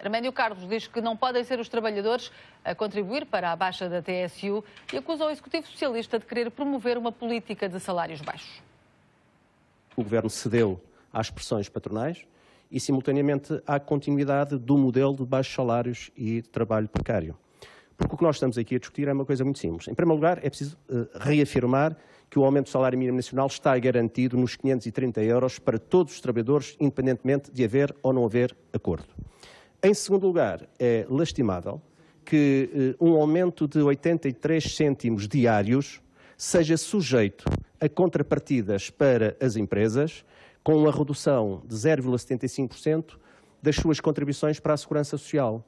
Arménio Carlos diz que não podem ser os trabalhadores a contribuir para a baixa da TSU e acusa o Executivo Socialista de querer promover uma política de salários baixos. O Governo cedeu às pressões patronais e, simultaneamente, à continuidade do modelo de baixos salários e trabalho precário. Porque o que nós estamos aqui a discutir é uma coisa muito simples. Em primeiro lugar, é preciso eh, reafirmar que o aumento do salário mínimo nacional está garantido nos 530 euros para todos os trabalhadores, independentemente de haver ou não haver acordo. Em segundo lugar, é lastimável que eh, um aumento de 83 cêntimos diários seja sujeito a contrapartidas para as empresas, com uma redução de 0,75% das suas contribuições para a segurança social.